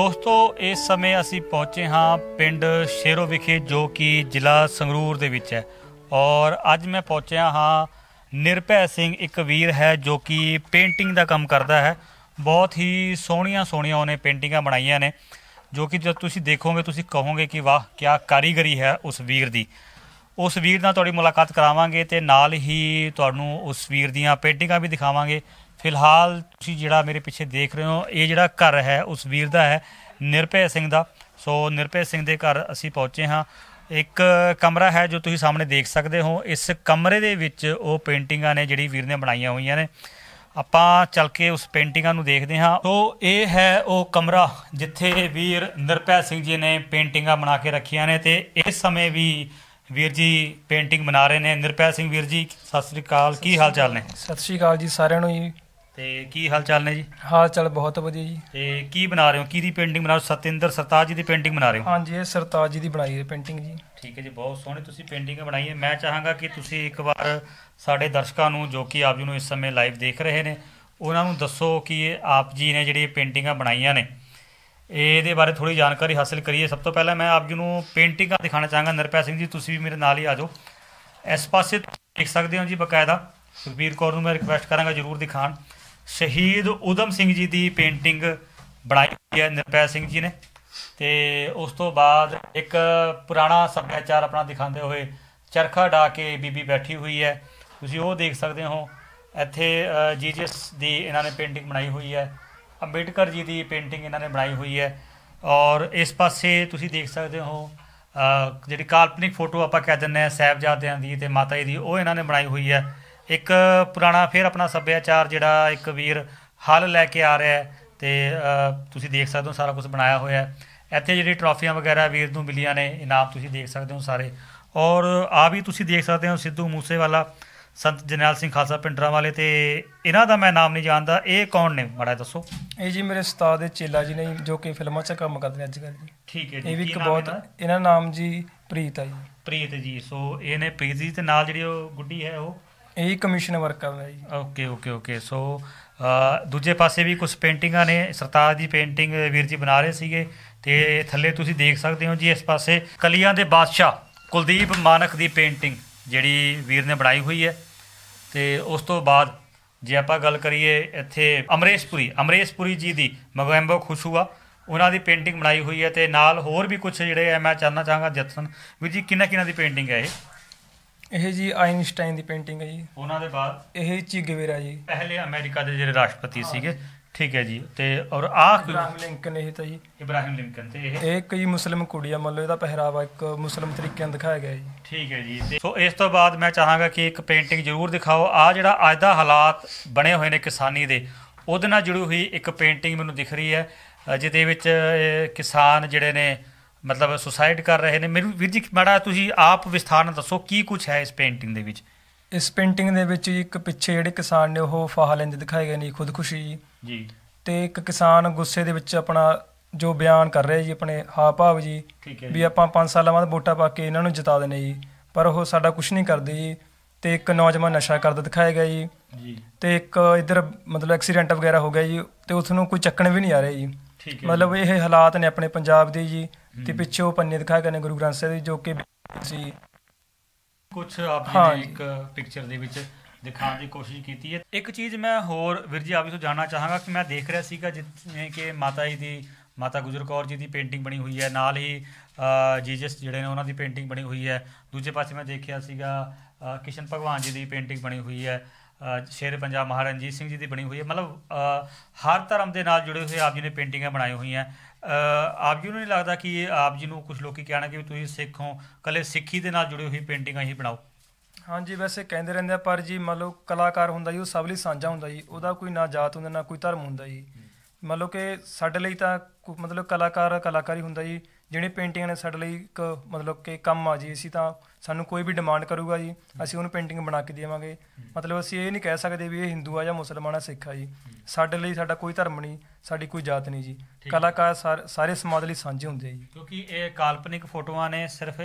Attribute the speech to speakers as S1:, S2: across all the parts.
S1: ਦੋਸਤੋ ਇਸ ਸਮੇਂ ਅਸੀਂ ਪਹੁੰਚੇ ਹਾਂ ਪਿੰਡ ਸ਼ੇਰੋ ਵਿਖੇ ਜੋ ਕਿ ਜ਼ਿਲ੍ਹਾ ਸੰਗਰੂਰ ਦੇ ਵਿੱਚ ਹੈ ਔਰ ਅੱਜ ਮੈਂ ਪਹੁੰਚਿਆ ਹਾਂ ਨਿਰਭੈ ਸਿੰਘ ਇੱਕ ਵੀਰ ਹੈ ਜੋ ਕਿ ਪੇਂਟਿੰਗ ਦਾ ਕੰਮ ਕਰਦਾ ਹੈ ਬਹੁਤ ਹੀ ਸੋਹਣੀਆਂ ਸੋਹਣੀਆਂ ਉਹਨੇ ਪੇਂਟਿੰਗਾਂ ਬਣਾਈਆਂ ਨੇ ਜੋ ਕਿ ਜਦ ਤੁਸੀਂ ਦੇਖੋਗੇ ਤੁਸੀਂ ਕਹੋਗੇ ਕਿ ਵਾਹ ਕੀ ਕਾਰੀਗਰੀ ਹੈ ਉਸ ਵੀਰ ਦੀ ਉਸ ਵੀਰ ਨਾਲ ਤੁਹਾਡੀ ਮੁਲਾਕਾਤ ਕਰਾਵਾਂਗੇ ਤੇ ਨਾਲ ਹੀ ਤੁਹਾਨੂੰ ਉਸ ਵੀਰ ਦੀਆਂ ਪੇਂਟਿੰਗਾਂ ਵੀ ਦਿਖਾਵਾਂਗੇ ਫਿਲਹਾਲ ਤੁਸੀਂ ਜਿਹੜਾ ਮੇਰੇ ਪਿੱਛੇ ਦੇਖ ਰਹੇ ਹੋ ਇਹ ਜਿਹੜਾ ਘਰ ਹੈ ਉਸ ਵੀਰ ਦਾ ਹੈ ਨਿਰਪੇ ਸਿੰਘ ਦਾ ਸੋ ਨਿਰਪੇ ਸਿੰਘ ਦੇ ਘਰ ਅਸੀਂ ਪਹੁੰਚੇ ਹਾਂ ਇੱਕ ਕਮਰਾ ਹੈ ਜੋ ਤੁਸੀਂ ਸਾਹਮਣੇ ਦੇਖ ਸਕਦੇ ਹੋ ਇਸ ਕਮਰੇ ਦੇ ਵਿੱਚ ਉਹ ਪੇਂਟਿੰਗਾਂ ਨੇ ਜਿਹੜੀ ਵੀਰ ਨੇ ਬਣਾਈਆਂ ਹੋਈਆਂ ਨੇ ਆਪਾਂ ਚੱਲ ਕੇ ਉਸ ਪੇਂਟਿੰਗਾਂ ਨੂੰ ਦੇਖਦੇ ਹਾਂ ਸੋ ਇਹ ਹੈ ਉਹ ਕਮਰਾ ਜਿੱਥੇ ਵੀਰ ਨਿਰਪੇ ਸਿੰਘ ਜੀ ਨੇ ਪੇਂਟਿੰਗਾਂ ਬਣਾ ਕੇ ਰੱਖੀਆਂ ਨੇ ਤੇ ਇਸ ਸਮੇਂ ਵੀ ਵੀਰ ਜੀ ਪੇਂਟਿੰਗ ਬਣਾ ਰਹੇ ਨੇ ਨਿਰਪੇ ਸਿੰਘ ਵੀਰ ਜੀ ਸਤਿ ਸ੍ਰੀ ਅਕਾਲ ਕੀ ਹਾਲ ਚਾਲ ਨੇ ਸਤਿ ਸ੍ਰੀ ਅਕਾਲ ਜੀ ਸਾਰਿਆਂ ਨੂੰ ਜੀ ਤੇ ਕੀ ਹਾਲ ਚਾਲ ਨੇ ਜੀ ਹਾਲ ਚਾਲ ਬਹੁਤ ਵਧੀਆ ਜੀ ਤੇ ਕੀ ਬਣਾ ਰਹੇ ਹੋ ਕੀ ਦੀ ਪੇਂਟਿੰਗ ਬਣਾ ਰਹੇ ਹੋ ਸਤਿੰਦਰ ਸਰਤਾਜ ਜੀ ਦੀ ਪੇਂਟਿੰਗ ਬਣਾ ਰਹੇ ਹੋ ਹਾਂਜੀ ਇਹ ਸਰਤਾਜ ਜੀ ਦੀ ਬਣਾਈ ਹੈ ਪੇਂਟਿੰਗ ਜੀ ਠੀਕ ਹੈ ਜੀ ਬਹੁਤ ਸੋਹਣੀ ਤੁਸੀਂ ਪੇਂਟਿੰਗ ਬਣਾਈ ਹੈ ਮੈਂ ਚਾਹਾਂਗਾ ਕਿ ਤੁਸੀਂ ਇੱਕ ਵਾਰ ਸਾਡੇ ਦਰਸ਼ਕਾਂ ਨੂੰ ਜੋ ਕਿ ਆਪ ਜੀ ਨੂੰ ਇਸ ਸਮੇਂ ਲਾਈਵ ਦੇਖ ਰਹੇ ਨੇ ਉਹਨਾਂ ਨੂੰ ਦੱਸੋ ਕਿ ਇਹ ਆਪ ਜੀ ਨੇ ਜਿਹੜੀ ਪੇਂਟਿੰਗਾਂ ਬਣਾਈਆਂ ਨੇ ਇਹਦੇ ਬਾਰੇ ਥੋੜੀ ਜਾਣਕਾਰੀ ਹਾਸਲ ਕਰੀਏ ਸਭ ਤੋਂ ਪਹਿਲਾਂ ਮੈਂ ਆਪ ਜੀ ਨੂੰ ਪੇਂਟਿੰਗਾਂ ਦਿਖਾਣਾ ਚਾਹਾਂਗਾ ਨਰਪੈ ਸਿੰਘ ਜੀ ਤੁਸੀਂ ਵੀ ਮੇਰੇ ਨਾਲ ਹੀ ਆ ਜਾਓ ਇਸ ਪਾਸੇ ਦੇਖ ਸਕਦੇ ਹੋ ਜੀ ਬਕਾਇਦਾ ਸੁਖਬੀਰ ਕੌਰ ਨੂੰ ਮੈਂ ਰਿਕਵੈਸਟ ਕਰਾਂਗਾ ਜਰੂਰ ਦਿਖਾਣ ਸ਼ਹੀਦ ਉਦਮ ਸਿੰਘ ਜੀ ਦੀ ਪੇਂਟਿੰਗ ਬਣਾਈ ਹੈ ਨਿਰਪੈ ਸਿੰਘ ਜੀ ਨੇ ਤੇ ਉਸ ਤੋਂ ਬਾਅਦ ਇੱਕ ਪੁਰਾਣਾ ਸੱਭਿਆਚਾਰ ਆਪਣਾ ਦਿਖਾਉਂਦੇ ਹੋਏ ਚਰਖਾ ਢਾ ਕੇ ਬੀਬੀ ਬੈਠੀ ਹੋਈ ਹੈ ਤੁਸੀਂ ਉਹ ਦੇਖ ਸਕਦੇ ਹੋ ਇੱਥੇ ਜੀਜਸ ਦੀ ਇਹਨਾਂ ਨੇ ਪੇਂਟਿੰਗ ਬਣਾਈ ਹੋਈ ਹੈ ਅੰਬੇਡਕਰ ਜੀ ਦੀ ਪੇਂਟਿੰਗ ਇਹਨਾਂ ਨੇ ਬਣਾਈ ਹੋਈ ਹੈ ਔਰ ਇਸ ਪਾਸੇ ਤੁਸੀਂ ਦੇਖ ਸਕਦੇ ਹੋ ਜਿਹੜੀ ਕਾਲਪਨਿਕ ਫੋਟੋ ਆਪਾਂ ਕਹਿ ਦਿੰਨੇ ਆ ਸਹਿਬਜ਼ਾਦਿਆਂ ਦੀ ਤੇ ਮਾਤਾ ਜੀ ਦੀ ਉਹ ਇਹਨਾਂ ਨੇ ਬਣਾਈ ਹੋਈ ਹੈ ਇੱਕ ਪੁਰਾਣਾ ਫਿਰ ਆਪਣਾ ਸੱਭਿਆਚਾਰ ਜਿਹੜਾ ਇੱਕ ਵੀਰ ਹੱਲ ਲੈ ਕੇ ਆ ਰਿਹਾ ਹੈ ਤੇ ਤੁਸੀਂ ਦੇਖ ਸਕਦੇ ਹੋ ਸਾਰਾ ਕੁਝ ਬਣਾਇਆ ਹੋਇਆ ਹੈ ਇੱਥੇ ਜਿਹੜੀ ਟਰਾਫੀਆਂ ਵਗੈਰਾ ਵੀਰ ਨੂੰ ਮਿਲੀਆਂ ਨੇ ਇਨਾਮ ਤੁਸੀਂ ਦੇਖ ਸਕਦੇ ਹੋ ਸਾਰੇ ਔਰ ਆ ਵੀ ਤੁਸੀਂ ਦੇਖ ਸਕਦੇ ਹੋ ਸਿੱਧੂ ਮੂਸੇਵਾਲਾ ਸੰਤ ਜਨਰਲ ਸਿੰਘ ਖਾਲਸਾ ਪਿੰਡਰਾਂ ਵਾਲੇ ਤੇ ਇਹਨਾਂ ਦਾ ਮੈਂ ਨਾਮ ਨਹੀਂ ਜਾਣਦਾ ਇਹ ਕੌਣ ਨੇ ਮੜਾ ਦੱਸੋ ਇਹ ਜੀ ਮੇਰੇ ਉਸਤਾਦ ਦੇ ਚੇਲਾ ਜੀ ਨੇ ਜੋ
S2: ਕਿ ਫਿਲਮਾਂ 'ਚ ਕੰਮ ਕਰਦੇ ਨੇ ਅੱਜ ਕੱਲ੍ਹ ਜੀ ਠੀਕ ਹੈ ਜੀ ਇਹ ਵੀ ਇੱਕ ਬਹੁਤ ਇਹਨਾਂ ਨਾਮ ਜੀ ਪ੍ਰੀਤ ਆ ਜੀ ਪ੍ਰੀਤ
S1: ਜੀ ਸੋ ਇਹ ਨੇ ਪ੍ਰੀਤ ਜੀ ਤੇ ਨਾਲ ਜਿਹੜੀ ਉਹ ਗੁੱਡੀ ਹੈ ਉਹ ਇਹ ਕਮਿਸ਼ਨ ਵਰਕ ਕਰਦਾ ਜੀ ਓਕੇ ਓਕੇ ਓਕੇ ਸੋ ਦੂਜੇ ਪਾਸੇ ਵੀ ਕੁਝ ਪੇਂਟਿੰਗਾਂ ਨੇ ਸਰਤਾਜ ਦੀ ਪੇਂਟਿੰਗ ਵੀਰ ਜੀ ਬਣਾ ਰਹੇ ਸੀਗੇ ਤੇ ਥੱਲੇ ਤੁਸੀਂ ਦੇਖ ਸਕਦੇ ਹੋ ਜੀ ਇਸ ਪਾਸੇ ਕਲੀਆਂ ਦੇ ਬਾਦਸ਼ਾਹ ਕੁਲਦੀਪ ਮਾਨਕ ਦੀ ਪੇਂਟਿੰਗ ਜਿਹੜੀ ਵੀਰ ਨੇ ਬਣਾਈ ਹੋਈ ਹੈ ਤੇ ਉਸ ਤੋਂ ਬਾਅਦ ਜੇ ਆਪਾਂ ਗੱਲ ਕਰੀਏ ਇੱਥੇ ਅਮਰੇਸ਼ਪੁਰੀ ਅਮਰੇਸ਼ਪੁਰੀ ਜੀ ਦੀ ਮਗੈਂਬੋ ਖੁਸ਼ੂਆ ਉਹਨਾਂ ਦੀ ਪੇਂਟਿੰਗ ਬਣਾਈ ਹੋਈ ਹੈ ਤੇ ਨਾਲ ਹੋਰ ਵੀ ਕੁਝ ਜਿਹੜੇ ਐ ਮੈਂ ਚਾਹਨਾ ਚਾਹਾਂਗਾ ਜਤਨ ਵੀ ਜੀ ਕਿੰਨਾ ਕਿੰਨਾ ਦੀ ਪੇਂਟਿੰਗ ਹੈ ਇਹ
S2: ਇਹ ਜੀ ਆਇਨਸਟਾਈਨ ਦੀ ਪੇਂਟਿੰਗ ਹੈ ਜੀ ਉਹਨਾਂ ਦੇ ਬਾਅਦ ਇਹ ਚਿਗਵੇਰਾ
S1: ਜੀ ਪਹਿਲੇ ਅਮਰੀਕਾ ਦੇ ਜਿਹੜੇ ਰਾਸ਼ਟਰਪਤੀ ਸੀਗੇ ਠੀਕ ਹੈ ਜੀ ਤੇ ਔਰ ਆਹ
S2: ਲਿੰਕਨ ਇਹ ਤਾਂ ਜੀ ਇਬਰਾਹਿਮ
S1: ਲਿੰਕਨ ਤੇ ਇਹ ਇਹ
S2: ਕਈ ਮੁਸਲਮ ਕੁੜੀਆਂ ਲਓ ਇਹਦਾ ਪਹਿਰਾਵਾ ਇੱਕ ਮੁਸਲਮ ਤਰੀਕੇ ਨਾਲ ਦਿਖਾਇਆ ਗਿਆ ਜੀ
S1: ਠੀਕ ਹੈ ਜੀ ਸੋ ਇਸ ਤੋਂ ਬਾਅਦ ਮੈਂ ਚਾਹਾਂਗਾ ਕਿ ਇੱਕ ਪੇਂਟਿੰਗ ਜ਼ਰੂਰ ਦਿਖਾਓ ਆ ਜਿਹੜਾ ਅੱਜ ਦਾ ਹਾਲਾਤ ਬਣੇ ਹੋਏ ਨੇ ਕਿਸਾਨੀ ਦੇ ਉਹਦੇ ਨਾਲ ਜੁੜੀ ਹੋਈ ਇੱਕ ਪੇਂਟਿੰਗ ਮੈਨੂੰ ਦਿਖ ਰਹੀ ਹੈ ਜਿਹਦੇ ਵਿੱਚ ਕਿਸਾਨ ਜਿਹੜੇ ਨੇ ਮਤਲਬ ਸੁਸਾਇਡ ਕਰ ਰਹੇ ਨੇ ਮੈਨੂੰ ਵੀਰ ਜੀ ਮਾੜਾ ਤੁਸੀਂ ਆਪ ਵਿਸਥਾਰ ਨਾਲ ਦੱਸੋ ਕੀ ਕੁਝ ਹੈ ਇਸ ਪੇਂਟਿੰਗ ਦੇ ਵਿੱਚ
S2: ਇਸ ਪੇਂਟਿੰਗ ਦੇ ਵਿੱਚ ਇੱਕ ਪਿੱਛੇ ਜਿਹੜੇ ਕਿਸਾਨ ਨੇ ਉਹ ਫਾਹ ਲੈਂਦੇ ਦਿਖਾਏ ਗਏ ਨੇ ਖੁਦਕੁਸ਼ੀ ਜੀ ਤੇ ਇੱਕ ਕਿਸਾਨ ਗੁੱਸੇ ਦੇ ਵਿੱਚ ਆਪਣਾ ਜੋ ਬਿਆਨ ਕਰ ਰਿਹਾ ਜੀ ਆਪਣੇ ਹਾ ਭਾਵ ਜੀ ਵੀ ਆਪਾਂ 5 ਸਾਲਾਂ ਬਾਅਦ ਵੋਟਾਂ ਪਾ ਕੇ ਇਹਨਾਂ ਨੂੰ ਜਿਤਾ ਦੇਣੇ ਜੀ ਪਰ ਉਹ ਸਾਡਾ ਕੁਝ ਨਹੀਂ ਕਰਦੇ ਜੀ ਤੇ ਇੱਕ ਨੌਜਵਾਨ ਨਸ਼ਾ ਕਰਦਾ ਦਿਖਾਇਆ ਗਿਆ ਜੀ ਤੇ ਇੱਕ ਇਧਰ ਮਤਲਬ ਐਕਸੀਡੈਂਟ ਵਗੈਰਾ ਹੋ ਗਿਆ ਜੀ ਤੇ ਉਸ ਨੂੰ ਕੋਈ ਚੱਕਣ ਵੀ ਨਹੀਂ ਆ ਰਿਹਾ ਜੀ ਠੀਕ ਹੈ ਮਤਲਬ ਇਹ ਹਾਲਾਤ ਨੇ ਆਪਣੇ ਪੰਜਾਬ ਦੇ ਜੀ ਤੇ ਪਿੱਛੇ ਉਹ ਪੰਨੇ ਦਿਖਾਏ ਗਏ ਨੇ ਗੁਰੂ ਗ੍ਰੰਥ ਸਾਹਿਬ ਦੇ ਜੋ ਕਿ
S1: ਸੀ ਕੁਝ ਆਪ ਜੀ ਦੀ ਇੱਕ ਪਿਕਚਰ ਦੇ ਵਿੱਚ ਦਿਖਾਉਣ ਦੀ ਕੋਸ਼ਿਸ਼ ਕੀਤੀ ਹੈ ਇੱਕ ਚੀਜ਼ ਮੈਂ ਹੋਰ ਵੀਰ ਜੀ ਆਪ ਜੀ ਤੋਂ ਜਾਣਨਾ ਚਾਹਾਂਗਾ ਕਿ ਮੈਂ ਦੇਖ ਰਿਹਾ ਸੀਗਾ ਜਿਵੇਂ ਕਿ ਮਾਤਾ ਜੀ ਦੀ ਮਾਤਾ ਗੁਜਰ ਕੌਰ ਜੀ ਦੀ ਪੇਂਟਿੰਗ ਬਣੀ ਹੋਈ ਹੈ ਨਾਲ ਹੀ ਜੀਜਸ ਜਿਹੜੇ ਨੇ ਉਹਨਾਂ ਦੀ ਪੇਂਟਿੰਗ ਬਣੀ ਹੋਈ ਹੈ ਦੂਜੇ ਪਾਸੇ ਮੈਂ ਦੇਖਿਆ ਸੀਗਾ ਕਿਸ਼ਨ ਭਗਵਾਨ ਜੀ ਦੀ ਪੇਂਟਿੰਗ ਬਣੀ ਹੋਈ ਹੈ ਸ਼ੇਰ ਪੰਜਾਬ ਮਹਾਰਾਜ ਰਣਜੀਤ ਸਿੰਘ ਜੀ ਦੀ ਬਣੀ ਹੋਈ ਹੈ ਮਤਲਬ ਹਰ ਧਰਮ ਦੇ ਨਾਲ ਜੁੜੇ ਹੋਏ ਆਪ ਜੀ ਨੇ ਪੇਂਟਿੰਗਾਂ ਬਣਾਈ ਹੋਈਆਂ ਆਪ ਜੀ ਨੂੰ ਨਹੀਂ ਲੱਗਦਾ ਕਿ ਆਪ ਜੀ ਨੂੰ ਕੁਝ ਲੋਕੀ ਕਹਿਣਾ ਕਿ ਤੁਸੀਂ ਸਿੱਖ ਹੋ ਕੱਲੇ ਸਿੱਖੀ ਦੇ ਨਾਲ ਜੁੜੇ ਹੋਈ ਪੇਂਟਿੰਗਾਂ ਹੀ ਬਣਾਓ
S2: ਹਾਂਜੀ ਵੈਸੇ ਕਹਿੰਦੇ ਰਹਿੰਦੇ ਆ ਪਰ ਜੀ ਮੰਨ ਲਓ ਕਲਾਕਾਰ ਹੁੰਦਾ ਜੀ ਉਹ ਸਭ ਲਈ ਸਾਂਝਾ ਹੁੰਦਾ ਜੀ ਉਹਦਾ ਕੋਈ ਨਾ ਜਾਤ ਹੁੰਦਾ ਨਾ ਕੋਈ ਧਰਮ ਹੁੰਦਾ ਜੀ ਮੰਨ ਲਓ ਕਿ ਸਾਡੇ ਲਈ ਤਾਂ ਮਤਲਬ ਕਲਾਕਾਰ ਕਲਾਕਾਰੀ ਹੁੰਦਾ ਜੀ ਜਿਹੜੇ ਪੇਂਟਿੰਗਾਂ ਨੇ ਸਾਡੇ ਲਈ ਇੱਕ ਮਤਲਬ ਕਿ ਕੰਮ ਆ ਜੀ ਅਸੀਂ ਤਾਂ ਸਾਨੂੰ ਕੋਈ ਵੀ ਡਿਮਾਂਡ ਕਰੂਗਾ ਜੀ ਅਸੀਂ ਉਹਨੂੰ ਪੇਂਟਿੰਗ ਬਣਾ ਕੇ ਦੇਵਾਂਗੇ ਮਤਲਬ ਅਸੀਂ ਇਹ ਨਹੀਂ ਕਹਿ ਸਕਦੇ ਵੀ ਇਹ ਹਿੰਦੂ ਆ ਜਾਂ ਮੁਸਲਮਾਨ ਆ ਸਿੱਖ ਆ ਜੀ ਸਾਡੇ ਲਈ ਸਾਡਾ ਕੋਈ ਧਰਮ ਨਹੀਂ ਸਾਡੀ ਕੋਈ ਜਾਤ ਨਹੀਂ ਜੀ ਕਲਾਕਾਰ ਸਾਰੇ ਸਮਾਜ ਲਈ ਸਾਂਝੇ ਹੁੰਦੇ ਆ ਜੀ
S1: ਕਿਉਂਕਿ ਇਹ ਕਾਲਪਨਿਕ ਫੋਟੋਆਂ ਨੇ ਸਿਰਫ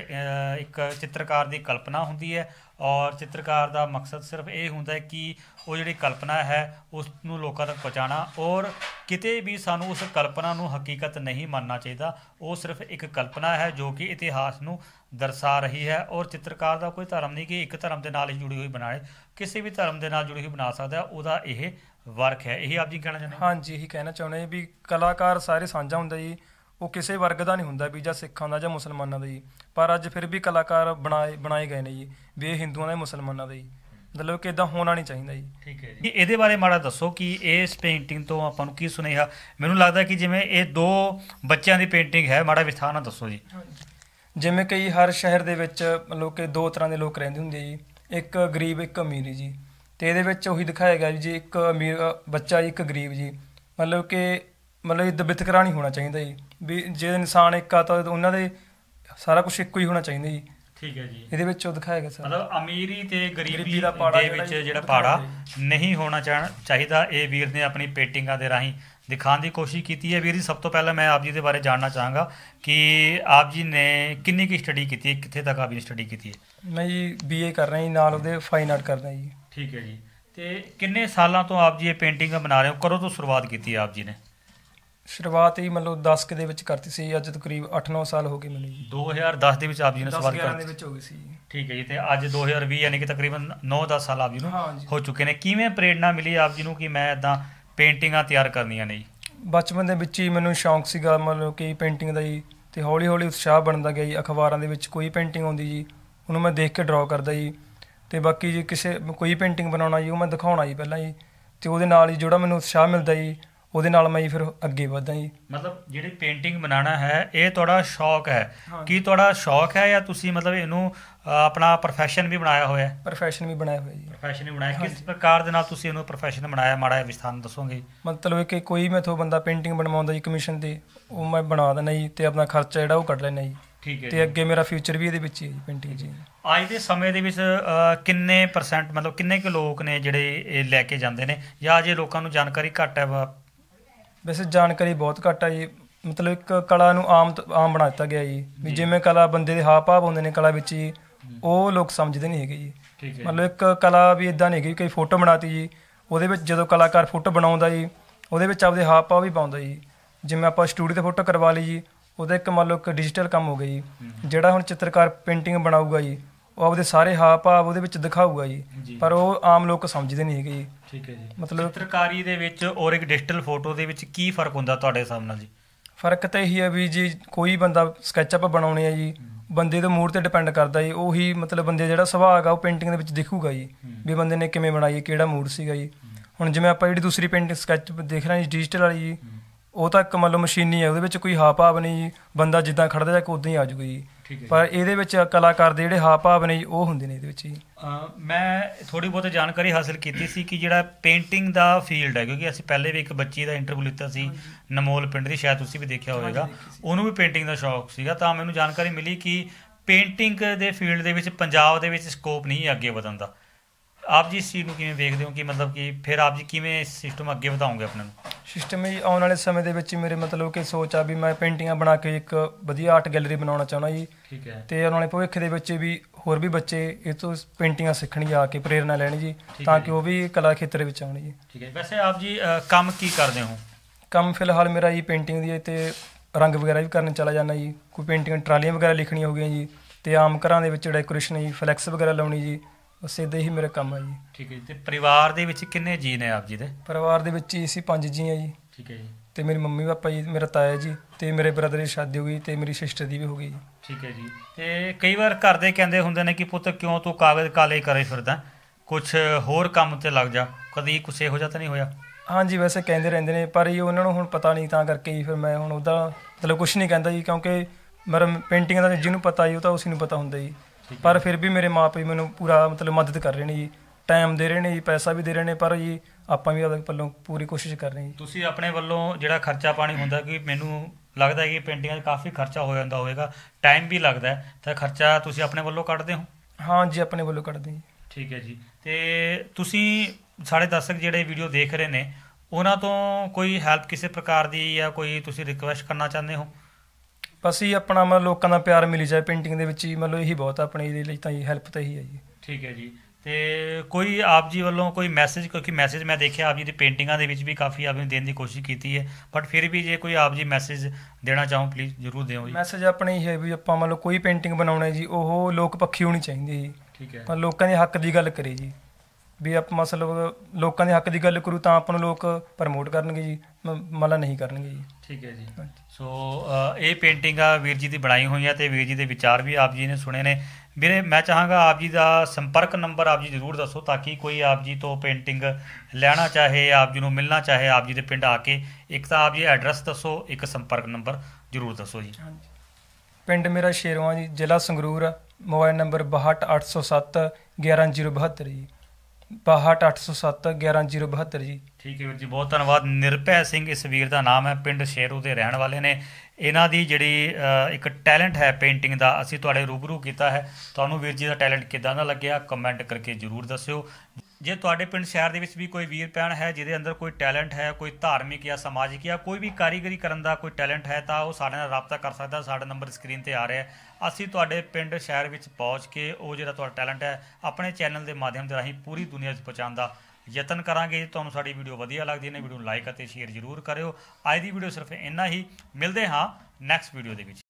S1: ਇੱਕ ਚਿੱਤਰਕਾਰ ਦੀ ਕਲਪਨਾ ਹੁੰਦੀ ਹੈ ਔਰ ਚਿੱਤਰਕਾਰ ਦਾ ਮਕਸਦ ਸਿਰਫ ਇਹ ਹੁੰਦਾ ਹੈ ਕਿ ਉਹ ਜਿਹੜੀ ਕਲਪਨਾ ਹੈ ਉਸ ਨੂੰ ਲੋਕਾਂ ਤੱਕ ਪਹੁੰਚਾਣਾ ਔਰ ਕਿਤੇ ਵੀ ਸਾਨੂੰ ਉਸ ਕਲਪਨਾ ਨੂੰ ਹਕੀਕਤ ਨਹੀਂ ਮੰਨਣਾ ਚਾਹੀਦਾ ਉਹ ਸਿਰਫ ਇੱਕ ਕਲਪਨਾ ਹੈ ਜੋ ਕਿ ਇਤਿਹਾਸ ਨੂੰ ਦਰਸਾ ਰਹੀ ਹੈ ਔਰ ਚਿੱਤਰਕਾਰ ਦਾ ਕੋਈ ਧਰਮ ਨਹੀਂ ਕਿ ਇੱਕ ਧਰਮ ਦੇ ਨਾਲ ਹੀ ਜੁੜੀ ਹੋਈ ਬਣਾਏ ਕਿਸੇ ਵੀ ਧਰਮ ਦੇ ਨਾਲ ਜੁੜੀ ਹੋਈ ਬਣਾ ਸਕਦਾ ਉਹਦਾ ਇਹ ਵਰਕ ਹੈ ਇਹ ਆਪ ਜੀ ਕਹਿਣਾ ਚਾਹੁੰਦੇ ਹਾਂਜੀ ਇਹੀ ਕਹਿਣਾ ਚਾਹੁੰਦੇ ਵੀ ਕਲਾਕਾਰ ਸਾਰੇ ਸਾਂਝਾ ਹੁੰਦਾ
S2: ਜੀ ਉਹ ਕਿਸੇ ਵਰਗ ਦਾ ਨਹੀਂ ਹੁੰਦਾ ਵੀ ਜਾਂ ਸਿੱਖਾਂ ਦਾ ਜਾਂ ਮੁਸਲਮਾਨਾਂ ਦਾ ਜੀ ਪਰ ਅੱਜ ਫਿਰ ਵੀ ਕਲਾਕਾਰ ਬਣਾਏ ਬਣਾਏ ਗਏ ਨੇ ਜੀ ਵੀ ਇਹ ਹਿੰਦੂਆਂ ਦਾ ਮੁਸਲਮਾਨਾਂ ਦਾ ਜੀ ਮਤਲਬ ਕਿ ਇਦਾਂ ਹੋਣਾ ਨਹੀਂ ਚਾਹੀਦਾ ਜੀ ਠੀਕ ਹੈ ਜੀ
S1: ਇਹਦੇ ਬਾਰੇ ਮਾੜਾ ਦੱਸੋ ਕਿ ਇਸ ਪੇਂਟਿੰਗ ਤੋਂ ਆਪਾਂ ਨੂੰ ਕੀ ਸੁਨੇਹਾ ਮੈਨੂੰ ਲੱਗਦਾ ਕਿ ਜਿਵੇਂ ਇਹ ਦੋ ਬੱਚਿਆਂ ਦੀ ਪੇਂਟਿੰਗ ਹੈ ਮਾੜਾ ਵਿਸਥਾਰ ਨਾਲ ਦੱਸੋ ਜੀ ਜਿਵੇਂ ਕਿ ਹਰ ਸ਼ਹਿਰ ਦੇ ਵਿੱਚ
S2: ਲੋਕੇ ਦੋ ਤਰ੍ਹਾਂ ਦੇ ਲੋਕ ਰਹਿੰਦੇ ਹੁੰਦੇ ਜੀ ਇੱਕ ਗਰੀਬ ਇੱਕ ਅਮੀਰ ਜੀ ਤੇ ਇਹਦੇ ਵਿੱਚ ਉਹੀ ਦਿਖਾਇਆ ਗਿਆ ਜੀ ਇੱਕ ਅਮੀਰ ਬੱਚਾ ਇੱਕ ਗਰੀਬ ਜੀ ਮਤਲਬ ਕਿ ਮਤਲਬ ਇਹ ਦਬਿਤ ਕਰਾਣੀ ਹੋਣਾ ਚਾਹੀਦਾ ਜੀ ਵੀ ਜੇ ਇਨਸਾਨ ਇੱਕ ਆ ਤਾਂ ਉਹਨਾਂ ਦੇ ਸਾਰਾ ਕੁਝ ਇੱਕੋ ਹੀ ਹੋਣਾ ਚਾਹੀਦਾ ਜੀ ਠੀਕ ਹੈ ਜੀ ਇਹਦੇ ਵਿੱਚ ਉਹ ਦਿਖਾਇਆ ਗਿਆ ਸਰ ਮਤਲਬ
S1: ਅਮੀਰੀ ਤੇ ਗਰੀਬੀ ਦੇ ਵਿੱਚ ਜਿਹੜਾ ਪਾੜਾ ਨਹੀਂ ਹੋਣਾ ਚਾਹੀਦਾ ਇਹ ਵੀਰ ਨੇ ਆਪਣੀ ਪੇਟਿੰਗਾਂ ਦੇ ਰਾਹੀਂ ਦਿਖਾਉਣ ਦੀ ਕੋਸ਼ਿਸ਼ ਕੀਤੀ ਹੈ ਵੀਰ ਜੀ ਸਭ ਤੋਂ ਪਹਿਲਾਂ ਮੈਂ ਆਪ ਜੀ ਦੇ ਬਾਰੇ ਜਾਣਨਾ ਚਾਹਾਂਗਾ ਕਿ ਆਪ ਜੀ ਨੇ ਕਿੰਨੀ ਕੀ ਸਟੱਡੀ ਕੀਤੀ ਹੈ ਕਿੱਥੇ ਤੱਕ ਆਪ ਜੀ ਸਟੱਡੀ ਕੀਤੀ
S2: ਹੈ ਮੈਂ ਜੀ ਬੀਏ ਕਰ ਰਹੀ ਨਾਲ ਉਹਦੇ ਫਾਈਨ ਆਰਟ ਕਰਦਾ ਜੀ ਠੀਕ ਹੈ ਜੀ
S1: ਤੇ ਕਿੰਨੇ ਸਾਲਾਂ ਤੋਂ ਆਪ ਜੀ ਇਹ ਪੇਂਟਿੰਗ ਬਣਾ ਰਹੇ ਹੋ ਕਰੋ ਤੋਂ ਸ਼ੁਰੂਆਤ ਕੀਤੀ ਆਪ ਜੀ ਨੇ ਸ਼ੁਰੂਆਤ ਹੀ ਮਤਲਬ
S2: 10 ਕੇ ਦੇ ਵਿੱਚ ਕਰਤੀ ਸੀ ਅੱਜ ਤਕਰੀਬ 8-9 ਸਾਲ ਹੋ ਗਏ ਮੈਨੂੰ ਜੀ
S1: 2010 ਦੇ ਵਿੱਚ ਆਪ ਜੀ ਨੇ ਸ਼ੁਰੂਆਤ ਕਰਤੀ 2011 ਦੇ ਵਿੱਚ ਹੋ ਗਈ ਸੀ ਠੀਕ ਹੈ ਜੀ ਤੇ ਅੱਜ 2020 ਯਾਨੀ ਕਿ ਤਕਰੀਬਨ 9-10 ਸਾਲ ਆਪ ਜੀ ਨੂੰ ਹੋ ਚੁੱਕੇ ਨੇ ਕਿਵੇਂ ਪ੍ਰੇਰਣਾ ਮਿਲੀ ਆਪ ਜੀ ਨੂੰ ਕਿ ਮੈਂ ਇਦਾਂ ਪੇਂਟਿੰਗਾਂ ਤਿਆਰ ਕਰਨੀਆਂ ਨੇ ਜੀ
S2: ਬਚਪਨ ਦੇ ਵਿੱਚ ਹੀ ਮੈਨੂੰ ਸ਼ੌਂਕ ਸੀਗਾ ਮਤਲਬ ਕਿ ਪੇਂਟਿੰਗ ਦਾ ਜੀ ਤੇ ਹੌਲੀ ਹੌਲੀ ਉਤਸ਼ਾਹ ਬਣਦਾ ਗਿਆ ਜੀ ਅਖਬਾਰਾਂ ਦੇ ਵਿੱਚ ਕੋਈ ਪੇਂਟਿੰਗ ਆਉਂਦੀ ਜੀ ਉਹਨੂੰ ਮੈਂ ਦੇਖ ਕੇ ਡਰਾ ਕਰਦਾ ਜੀ ਤੇ ਬਾਕੀ ਜੀ ਕਿਸੇ ਕੋਈ ਪੇਂਟਿੰਗ ਬਣਾਉਣਾ ਜੀ ਉਹ ਮੈਂ ਦਿਖਾਉਣਾ ਜੀ ਪਹਿਲਾਂ ਜੀ ਤੇ ਉਹਦੇ ਨਾਲ ਹੀ ਜਿਹੜਾ ਮੈਨੂੰ ਉਤਸ਼ਾਹ ਮਿਲਦਾ ਜੀ ਉਹਦੇ ਨਾਲ ਮੈਂ ਜੀ ਫਿਰ ਅੱਗੇ ਵਧਾਂ ਜੀ
S1: ਮਤਲਬ ਜਿਹੜੀ ਪੇਂਟਿੰਗ ਬਣਾਉਣਾ ਹੈ ਇਹ ਤੁਹਾਡਾ ਸ਼ੌਕ ਹੈ ਕੀ ਤੁਹਾਡਾ ਸ਼ੌਕ ਹੈ ਜਾਂ ਤੁਸੀਂ ਮਤਲਬ ਇਹਨੂੰ ਆਪਣਾ ਪ੍ਰੋਫੈਸ਼ਨ ਵੀ ਬਣਾਇਆ ਹੋਇਆ ਹੈ ਪ੍ਰੋਫੈਸ਼ਨ ਵੀ ਬਣਾਇਆ ਹੋਇਆ ਜੀ profession ਵੀ ਬਣਾਇਆ ਕਿਸ ਪ੍ਰਕਾਰ ਦੇ ਨਾਲ ਤੁਸੀਂ ਇਹਨੂੰ ਪ੍ਰੋਫੈਸ਼ਨ ਬਣਾਇਆ ਮਾੜਾ ਜਿਹਾ ਵਿਸਥਾਰ ਦੱਸੋਗੇ
S2: ਮਤਲਬ ਕਿ ਕੋਈ ਮੈਥੋਂ ਬੰਦਾ ਪੇਂਟਿੰਗ ਬਣਵਾਉਂਦਾ ਜੀ ਕਮਿਸ਼ਨ ਤੇ ਉਹ ਮੈਂ ਬਣਾ ਦਿੰਦਾ ਜੀ ਤੇ ਆਪਣਾ ਖਰਚਾ ਜਿਹੜਾ ਉਹ ਕੱਢ ਲੈਣਾ ਜੀ ਠੀਕ ਹੈ ਤੇ ਅੱਗੇ ਮੇਰਾ ਫਿਊਚਰ ਵੀ ਇਹਦੇ ਵਿੱਚ ਹੀ ਹੈ ਪੇਂਟਿੰਗ ਜੀ
S1: ਅੱਜ ਦੇ ਸਮੇਂ ਦੇ ਵਿੱਚ ਕਿੰਨੇ ਪਰਸੈਂਟ ਮਤਲਬ ਕਿੰਨੇ ਕੁ ਲੋਕ ਨੇ ਜਿਹੜੇ ਇਹ ਲੈ ਕੇ ਜਾਂਦੇ ਨੇ ਜਾਂ ਜੇ ਲੋਕਾਂ ਨੂੰ ਜਾਣਕਾਰੀ ਘੱਟ ਹੈ ਵੈਸੇ ਜਾਣਕਾਰੀ ਬਹੁਤ ਘੱਟ ਆ ਜੀ
S2: ਮਤਲਬ ਇੱਕ ਕਲਾ ਨੂੰ ਆਮ ਆਮ ਬਣਾ ਦਿੱਤਾ ਗਿਆ ਜੀ ਵੀ ਜਿਵੇਂ ਕਲਾ ਬੰਦੇ ਦੇ ਹਾਵ ਭਾਵ ਹੁੰਦੇ ਨੇ ਕਲਾ ਵਿੱਚ ਜੀ ਉਹ ਲੋਕ ਸਮਝਦੇ ਨਹੀਂ ਹੈਗੇ ਜੀ ਮਤਲਬ ਇੱਕ ਕਲਾ ਵੀ ਇਦਾਂ ਨਹੀਂ ਹੈਗੀ ਕਿ ਫੋਟੋ ਬਣਾਤੀ ਜੀ ਉਹਦੇ ਵਿੱਚ ਜਦੋਂ ਕਲਾਕਾਰ ਫੋਟੋ ਬਣਾਉਂਦਾ ਜੀ ਉਹਦੇ ਵਿੱਚ ਆਪਦੇ ਹਾਵ ਭਾਵ ਵੀ ਪਾਉਂਦਾ ਜੀ ਜਿਵੇਂ ਆਪਾਂ ਸਟੂਡੀਓ ਤੇ ਫੋਟੋ ਕਰਵਾ ਲਈ ਜੀ ਉਹਦਾ ਇੱਕ ਮੰਨ ਲਓ ਇੱਕ ਡਿਜੀਟਲ ਕੰਮ ਹੋ ਗਿਆ ਜੀ ਜਿਹੜਾ ਹੁਣ ਚਿੱਤਰਕਾਰ ਪੇਂਟਿੰਗ ਬਣਾਊਗਾ ਜੀ ਉਹ ਆਪਦੇ ਸਾਰੇ ਹਾਵ ਭਾਵ ਉਹਦੇ ਵਿੱਚ ਦਿਖਾਊਗਾ ਜੀ ਪਰ ਉਹ ਆਮ ਲੋਕ ਸਮਝਦੇ ਨਹੀਂ ਹੈਗੇ ਜੀ ਠੀਕ ਹੈ ਜੀ
S1: ਮਤਲਬ ਚਿੱਤਰਕਾਰੀ ਦੇ ਵਿੱਚ ਔਰ ਇੱਕ ਡਿਜੀਟਲ ਫੋਟੋ ਦੇ ਵਿੱਚ ਕੀ ਫਰਕ ਹੁੰਦਾ ਤੁਹਾਡੇ ਹਿਸਾਬ ਨਾਲ ਜੀ
S2: ਫਰਕ ਤਾਂ ਇਹੀ ਹੈ ਵੀ ਜੀ ਕੋਈ ਬੰਦਾ ਸਕੈਚਅਪ ਬਣਾਉਣੇ ਆ ਜੀ ਬੰਦੇ ਦੇ ਮੂਡ ਤੇ ਡਿਪੈਂਡ ਕਰਦਾ ਜੀ ਉਹੀ ਮਤਲਬ ਬੰਦੇ ਜਿਹੜਾ ਸੁਭਾਅ ਆ ਉਹ ਪੇਂਟਿੰਗ ਦੇ ਵਿੱਚ ਦਿਖੂਗਾ ਜੀ ਵੀ ਬੰਦੇ ਨੇ ਕਿਵੇਂ ਬਣਾਈ ਕਿਹੜਾ ਮੂਡ ਸੀਗਾ ਜੀ ਹੁਣ ਜਿਵੇਂ ਆਪਾਂ ਜਿਹੜੀ ਦੂਸਰੀ ਪੇਂਟਿੰਗ ਸਕੈਚ ਦੇਖ ਰਹੇ ਹਾਂ ਜੀ ਡਿਜੀਟਲ ਵਾਲੀ ਜੀ ਉਹ ਤਾਂ ਇੱਕ ਮਤਲਬ ਮਸ਼ੀਨੀ ਹੈ ਉਹਦੇ ਵਿੱਚ ਕੋਈ ਹਾਵ ਭਾਵ ਨਹੀਂ ਜੀ ਬੰਦਾ ਜਿੱਦਾਂ ਖੜਦਾ ਜਾ ਕੇ ਉਦਾਂ ਹੀ ਆ ਜੂਗਾ ਜੀ ਪਰ ਇਹਦੇ ਵਿੱਚ ਕਲਾਕਾਰ ਦੇ ਜਿਹੜੇ ਹਾਵ ਭਾਵ ਨੇ ਉਹ ਹੁੰਦੇ ਨੇ ਇਹਦੇ ਵਿੱਚ ਜੀ
S1: ਮੈਂ ਥੋੜੀ ਬਹੁਤ ਜਾਣਕਾਰੀ ਹਾਸਲ ਕੀਤੀ ਸੀ ਕਿ ਜਿਹੜਾ ਪੇਂਟਿੰਗ ਦਾ ਫੀਲਡ ਹੈ ਕਿਉਂਕਿ ਅਸੀਂ ਪਹਿਲੇ ਵੀ ਇੱਕ ਬੱਚੀ ਦਾ ਇੰਟਰਵਿਊ ਲਿੱਤਾ ਸੀ ਨਮੋਲ ਪਿੰਡ ਦੀ ਸ਼ਾਇਦ ਤੁਸੀਂ ਵੀ ਦੇਖਿਆ ਹੋਵੇਗਾ ਉਹਨੂੰ ਵੀ ਪੇਂਟਿੰਗ ਦਾ ਸ਼ੌਕ ਸੀਗਾ ਤਾਂ ਮੈਨੂੰ ਜਾਣਕਾਰੀ ਮਿਲੀ ਕਿ ਪੇਂਟਿੰਗ ਦੇ ਫੀਲਡ ਦੇ ਵਿੱਚ ਪੰਜਾਬ ਦੇ ਵਿੱਚ ਸਕੋਪ ਨਹੀਂ ਅੱਗੇ ਵਧਣ ਦਾ ਆਪ ਜੀ ਇਸ ਚੀਜ਼ ਨੂੰ ਕਿਵੇਂ ਵੇਖਦੇ ਹੋ ਕਿ ਮਤਲਬ ਕਿ ਫਿਰ ਆਪ ਜੀ ਕਿਵੇਂ ਇਸ ਸਿਸਟਮ ਅੱਗੇ ਵਧਾਉਂਗੇ ਆਪਣੇ ਨੂੰ
S2: ਸਿਸਟਮ ਜੀ ਆਉਣ ਵਾਲੇ ਸਮੇਂ ਦੇ ਵਿੱਚ ਮੇਰੇ ਮਤਲਬ ਕਿ ਸੋਚ ਆ ਵੀ ਮੈਂ ਪੇਂਟਿੰਗਾਂ ਬਣਾ ਕੇ ਇੱਕ ਵਧੀਆ ਆਰਟ ਗੈਲਰੀ ਬਣਾਉਣਾ ਚਾਹੁੰਦਾ ਜੀ ਠੀਕ ਹੈ ਤੇ ਉਹਨਾਂ ਵਾਲੇ ਭਵਿੱਖ ਦੇ ਵਿੱਚ ਵੀ ਹੋਰ ਵੀ ਬੱਚੇ ਇਹ ਤੋਂ ਪੇਂਟਿੰਗਾਂ ਸਿੱਖਣ ਜਾ ਕੇ ਪ੍ਰੇਰਣਾ ਲੈਣ ਜੀ ਤਾਂ ਕਿ ਉਹ ਵੀ ਕਲਾ ਖੇਤਰ ਵਿੱਚ ਆਉਣ
S1: ਜੀ ਠੀਕ ਹੈ ਵੈਸੇ ਆਪ ਜੀ ਕੰਮ ਕੀ ਕਰਦੇ ਹੋ
S2: ਕੰਮ ਫਿਲਹਾਲ ਮੇਰਾ ਜੀ ਪੇਂਟਿੰਗ ਦੀ ਹੈ ਤੇ ਰੰਗ ਵਗੈਰਾ ਵੀ ਕਰਨ ਚਲਾ ਜਾਂਦਾ ਜੀ ਕੋਈ ਪੇਂਟਿੰਗ ਟਰਾਲੀਆਂ ਵਗੈਰਾ ਲਿਖਣੀਆਂ ਹੋ ਗਈਆਂ ਜੀ ਤੇ ਆਮ ਘਰਾਂ ਦੇ ਵਿੱਚ ਡੈਕੋਰੇਸ਼ਨ ਜੀ ਫਲੈਕਸ ਵਗੈਰਾ ਲਾਉਣੀ ਜੀ ਬਸ ਹੀ ਮੇਰਾ ਕੰਮ ਆ ਜੀ ਠੀਕ ਹੈ ਜੀ
S1: ਤੇ ਪਰਿਵਾਰ ਦੇ ਵਿੱਚ ਕਿੰਨੇ ਜੀ ਨੇ ਆਪ ਜੀ ਦੇ
S2: ਪਰਿਵਾਰ ਦੇ ਵਿੱਚ ਹੀ ਅਸੀਂ ਪੰਜ ਜੀ ਆ ਜੀ ਠੀਕ ਹੈ ਜੀ ਤੇ ਮੇਰੀ ਮੰਮੀ ਪਾਪਾ ਜੀ ਮੇਰਾ ਤਾਇਆ ਜੀ ਤੇ ਮੇਰੇ ਬ੍ਰਦਰ ਦੀ ਸ਼ਾਦੀ ਹੋ ਗਈ ਤੇ ਮੇਰੀ ਸਿਸਟਰ ਦੀ ਵੀ ਹੋ ਗਈ ਠੀਕ ਹੈ ਜੀ
S1: ਤੇ ਕਈ ਵਾਰ ਘਰ ਦੇ ਕਹਿੰਦੇ ਹੁੰਦੇ ਨੇ ਕਿ ਪੁੱਤ ਕਿਉਂ ਤੂੰ ਕਾਗਜ਼ ਕਾਲੇ ਕਰੇ ਫਿਰਦਾ ਕੁਝ ਹੋਰ ਕੰਮ ਤੇ ਲੱਗ ਜਾ ਕਦੀ ਕੁਛ ਇਹੋ ਜਿਹਾ ਤਾਂ ਨਹੀਂ ਹੋਇਆ
S2: ਹਾਂਜੀ ਵੈਸੇ ਕਹਿੰਦੇ ਰਹਿੰਦੇ ਨੇ ਪਰ ਇਹ ਉਹਨਾਂ ਨੂੰ ਹੁਣ ਪਤਾ ਨਹੀਂ ਤਾਂ ਕਰਕੇ ਹੀ ਫਿਰ ਮੈਂ ਹੁਣ ਉਹਦਾ ਮਤਲਬ ਕੁਝ ਨਹੀਂ ਕਹਿੰਦਾ ਜੀ ਕਿਉਂਕਿ ਮਰ ਪੇਂਟਿੰਗ ਦਾ ਜਿਹਨੂੰ ਪਤਾ ਹੀ ਉਹ ਤਾਂ ਉਸ ਨੂੰ ਪਤਾ ਹੁੰਦਾ ਜੀ ਪਰ ਫਿਰ ਵੀ ਮੇਰੇ ਮਾਪੇ ਮੈਨੂੰ ਪੂਰਾ ਮਤਲਬ ਮਦਦ ਕਰ ਰਹੇ ਨੇ ਜੀ ਟਾਈਮ ਦੇ ਰਹੇ ਨੇ ਜੀ ਪੈਸਾ ਵੀ ਦੇ ਰਹੇ ਨੇ ਪਰ ਜੀ ਆਪਾਂ ਵੀ ਆਪਦੇ ਪੱਲੋਂ ਪੂਰੀ ਕੋਸ਼ਿਸ਼ ਕਰ ਰਹੇ ਜੀ
S1: ਤੁਸੀਂ ਆਪਣੇ ਵੱਲੋਂ ਜਿਹੜਾ ਖਰਚਾ ਪਾਣੀ ਹੁੰਦਾ ਕਿ ਮੈਨੂੰ ਲੱਗਦਾ ਹੈ ਕਿ ਪੇਂਟਿੰਗਾਂ 'ਚ ਕਾਫੀ ਖਰਚਾ ਹੋ ਜਾਂਦਾ ਹੋਵੇਗਾ ਟਾਈਮ ਵੀ ਲੱਗਦਾ ਹੈ ਤਾਂ ਖਰਚਾ ਤੁਸੀਂ ਆਪਣੇ ਵੱਲੋਂ ਕੱਢਦੇ ਹੋ
S2: ਹਾਂ ਜੀ ਆਪਣੇ ਵੱਲੋਂ ਕੱਢਦੇ ਹਾਂ
S1: ਠੀਕ ਹੈ ਜੀ ਤੇ ਤੁਸੀਂ ਸਾਡੇ ਦਰਸ਼ਕ ਜਿਹੜੇ ਵੀਡੀਓ ਦੇਖ ਰਹੇ ਨੇ ਉਹਨਾਂ ਤੋਂ ਕੋਈ ਹੈਲਪ ਕਿਸੇ ਪ੍ਰਕਾਰ ਦੀ ਜਾਂ ਕੋਈ ਤੁਸੀਂ ਰਿਕੁਐਸਟ ਕਰਨਾ ਚਾਹੁੰਦੇ ਹੋ
S2: ਬਸ ਇਹ ਆਪਣਾ ਮਤਲਬ ਲੋਕਾਂ ਦਾ ਪਿਆਰ ਮਿਲੀ ਜਾਏ ਪੇਂਟਿੰਗ ਦੇ ਵਿੱਚ ਹੀ ਮਤਲਬ ਇਹੀ ਬਹੁਤ ਆਪਣੇ ਇਹਦੇ ਲਈ ਤਾਂ ਇਹ ਹੈਲਪ ਤਾਂ ਇਹੀ ਹੈ ਜੀ
S1: ਠੀਕ ਹੈ ਜੀ ਤੇ ਕੋਈ ਆਪ ਜੀ ਵੱਲੋਂ ਕੋਈ ਮੈਸੇਜ ਕਿਉਂਕਿ ਮੈਸੇਜ ਮੈਂ ਦੇਖਿਆ ਆਪ ਜੀ ਦੀ ਪੇਂਟਿੰਗਾਂ ਦੇ ਵਿੱਚ ਵੀ ਕਾਫੀ ਆਪ ਨੇ ਦੇਣ ਦੀ ਕੋਸ਼ਿਸ਼ ਕੀਤੀ ਹੈ ਬਟ ਫਿਰ ਵੀ ਜੇ ਕੋਈ ਆਪ ਜੀ ਮੈਸੇਜ ਦੇਣਾ ਚਾਹੋ ਪਲੀਜ਼ ਜ਼ਰੂਰ ਦਿਓ ਜੀ
S2: ਮੈਸੇਜ ਆਪਣੇ ਹੀ ਹੈ ਵੀ ਆਪਾਂ ਮਤਲਬ ਕੋਈ ਪੇਂਟਿੰਗ ਬਣਾਉਣਾ ਜੀ ਉਹ ਲੋਕ ਪੱਖੀ ਹੋਣੀ ਚਾਹੀਦੀ ਹੈ ਜੀ ਠੀਕ ਹੈ ਪਰ ਲੋਕਾਂ ਦੇ ਹੱਕ ਦੀ ਗੱਲ ਕਰੇ ਜੀ ਵੀ ਆਪ ਮਸਲਬ ਲੋਕਾਂ ਦੇ ਹੱਕ ਦੀ ਗੱਲ ਕਰੂ ਤਾਂ ਆਪ ਨੂੰ ਲੋਕ ਪ੍ਰਮੋਟ ਕਰਨਗੇ ਜੀ ਮਲਾ ਨਹੀਂ ਕਰਨਗੇ ਜੀ ਠੀਕ
S1: ਹੈ ਜੀ ਸੋ ਇਹ ਪੇਂਟਿੰਗ ਆ ਵੀਰ ਜੀ ਦੀ ਬਣਾਈ ਹੋਈ ਆ ਤੇ ਵੀਰ ਜੀ ਦੇ ਵਿਚਾਰ ਵੀ ਆਪ ਜੀ ਨੇ ਸੁਣੇ ਨੇ ਵੀਰੇ ਮੈਂ ਚਾਹਾਂਗਾ ਆਪ ਜੀ ਦਾ ਸੰਪਰਕ ਨੰਬਰ ਆਪ ਜੀ ਜ਼ਰੂਰ ਦੱਸੋ ਤਾਂ ਕਿ ਕੋਈ ਆਪ ਜੀ ਤੋਂ ਪੇਂਟਿੰਗ ਲੈਣਾ ਚਾਹੇ ਆਪ ਜੀ ਨੂੰ ਮਿਲਣਾ ਚਾਹੇ ਆਪ ਜੀ ਦੇ ਪਿੰਡ ਆ ਕੇ ਇੱਕ ਤਾਂ ਆਪ ਜੀ ਐਡਰੈਸ ਦੱਸੋ ਇੱਕ ਸੰਪਰਕ ਨੰਬਰ ਜ਼ਰੂਰ ਦੱਸੋ ਜੀ
S2: ਪਿੰਡ ਮੇਰਾ ਸ਼ੇਰਵਾਂ ਜੀ ਜ਼ਿਲ੍ਹਾ ਸੰਗਰੂਰ ਆ ਮੋਬਾਈਲ ਨੰਬਰ
S1: 62807 11072 ਜੀ 11072 ਜੀ ਠੀਕ ਹੈ ਵੀਰ ਜੀ ਬਹੁਤ ਧੰਨਵਾਦ ਨਿਰਭੈ ਸਿੰਘ ਇਸ ਵੀਰ ਦਾ ਨਾਮ ਹੈ ਪਿੰਡ ਸ਼ੇਰੂ ਦੇ ਰਹਿਣ ਵਾਲੇ ਨੇ ਇਹਨਾਂ ਦੀ ਜਿਹੜੀ ਇੱਕ ਟੈਲੈਂਟ ਹੈ ਪੇਂਟਿੰਗ ਦਾ ਅਸੀਂ ਤੁਹਾਡੇ ਰੂਬਰੂ ਕੀਤਾ ਹੈ ਤੁਹਾਨੂੰ ਵੀਰ ਜੀ ਦਾ ਟੈਲੈਂਟ ਕਿਦਾਂ ਦਾ ਲੱਗਿਆ ਕਮੈਂਟ ਕਰਕੇ ਜਰੂਰ ਦੱਸਿਓ ਜੇ ਤੁਹਾਡੇ ਪਿੰਡ ਸ਼ਹਿਰ ਦੇ ਵਿੱਚ ਵੀ ਕੋਈ ਵੀਰ ਪੈਣ ਹੈ ਜਿਹਦੇ ਅੰਦਰ ਕੋਈ ਟੈਲੈਂਟ ਹੈ ਕੋਈ ਧਾਰਮਿਕ ਜਾਂ ਸਮਾਜਿਕ ਜਾਂ ਕੋਈ ਵੀ ਕਾਰੀਗਰੀ ਕਰਨ ਦਾ ਕੋਈ ਟੈਲੈਂਟ ਹੈ ਤਾਂ ਉਹ ਸਾਡੇ ਨਾਲ رابطہ ਕਰ ਸਕਦਾ ਸਾਡਾ ਨੰਬਰ ਸਕਰੀਨ ਤੇ ਆ ਰਿਹਾ ਹੈ ਅਸੀਂ ਤੁਹਾਡੇ ਪਿੰਡ ਸ਼ਹਿਰ ਵਿੱਚ ਪਹੁੰਚ ਕੇ ਉਹ ਜਿਹੜਾ ਤੁਹਾਡਾ ਟੈਲੈਂਟ ਹੈ ਆਪਣੇ ਚੈਨਲ ਦੇ ਮਾਧਿਅਮ ਦੇ ਰਾਹੀਂ ਪੂਰੀ ਦੁਨੀਆ 'ਚ ਪਹੁੰਚਾਉਣ ਦਾ ਯਤਨ ਕਰਾਂਗੇ ਜੇ ਤੁਹਾਨੂੰ ਸਾਡੀ ਵੀਡੀਓ ਵਧੀਆ ਲੱਗਦੀ ਹੈ ਨਾ ਵੀਡੀਓ ਨੂੰ ਲਾਈਕ ਅਤੇ ਸ਼ੇਅਰ ਜ਼ਰੂਰ ਕਰਿਓ ਅੱਜ ਦੀ ਵੀਡੀਓ ਸਿਰਫ ਇੰਨਾ ਹੀ ਮਿਲਦੇ ਹਾਂ ਨੈਕਸਟ ਵੀਡੀਓ ਦੇ ਵਿੱਚ